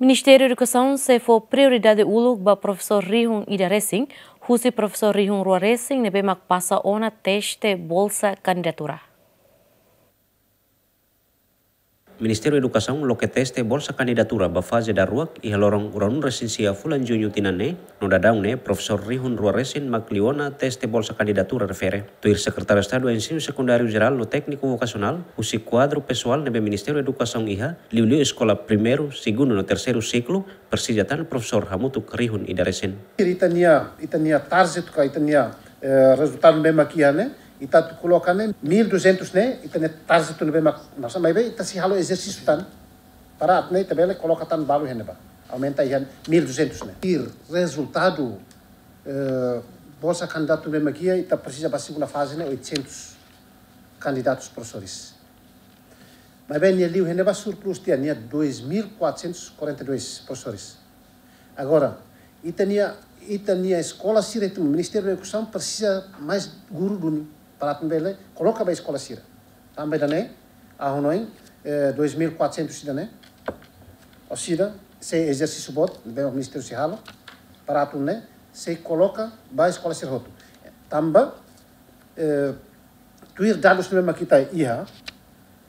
Ministério da Educação se for prioridade uluk ba professor Rihun Ida Resing, husi professor Rihun Rua Racing nebe mak pasa ona teste bolsa candidatura. Ministerio de Educação lo que teste bolsa candidatura ba fase da ruak i halorong uranun resincia fulan junyu tinane no dadaung ne Profesor Rihun Ruaresin Macliona teste bolsa candidatura refere. Tuir Sekretaris de Estado de Ensino Secundário Geral lo Técnico Vocacional usi quadro pessoal nebe Ministerio de Educação iha liu escola primeiro, segundo no terceiro ciclo persijatan Profesor Hamutuk Rihun Idaresin. Itania, itania target ka itania eh, resultado nebe makiane ita tu kulokane 1200 ne ita ne tarze tu nebe masa maibe ita si halo exercício tan para atne ita bele coloca tan balu hene ba aumenta ian 1200 ne ir resultado bolsa candidato nebe magia ita precisa passar uma fase ne 800 candidatos professores mas bem, ali o Reneba surplus tinha 2.442 professores. Agora, e tinha a escola, se o Ministério da Educação precisa mais guru do mundo. Πράττουν βέλε, κολόκα βέλε σκόλα σύρα. Αν 2400 ήταν, ε, ε, ε. ο σύρα, σε εζέρσι σου πότ, δεν ο μνήστερο σε άλλο, πράττουν ναι, κολόκα βέλε σκόλα σύρα του ήρ δάλλος με μακίτα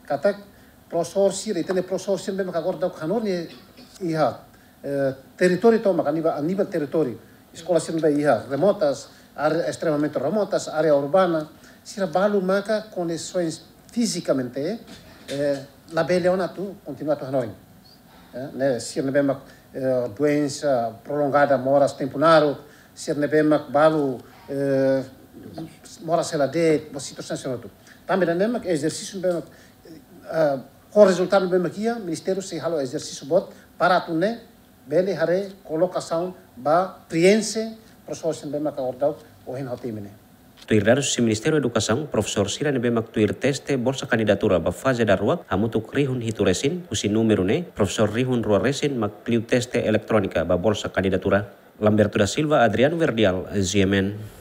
κατά προσόρ σύρα, Η σκόλα σύρα trabalho marca condições fisicamente, na la a tu, continua tu hanoi. né, se não bem doença prolongada moras temporário, se ne bem balu mora eh, moras sela de, uma situação sela assim, tu. Também ne bem exercício bem uh, eh, com resultado bem aqui, ministério se halo exercício bot para tu né, belle hare colocação ba priense, processo bem ordau, o hen hotimene. Tuirdaru si Ministerio da Educação, Profesor Cira nebe maktuir teste bolsa kandidatura ba fase darwak hamutuk rihun hituresin usi número ne, Profesor rihun ruaresin makliu teste elektronika ba bolsa kandidatura. Lamberto da Silva, Adriano Verdial, Ziemen.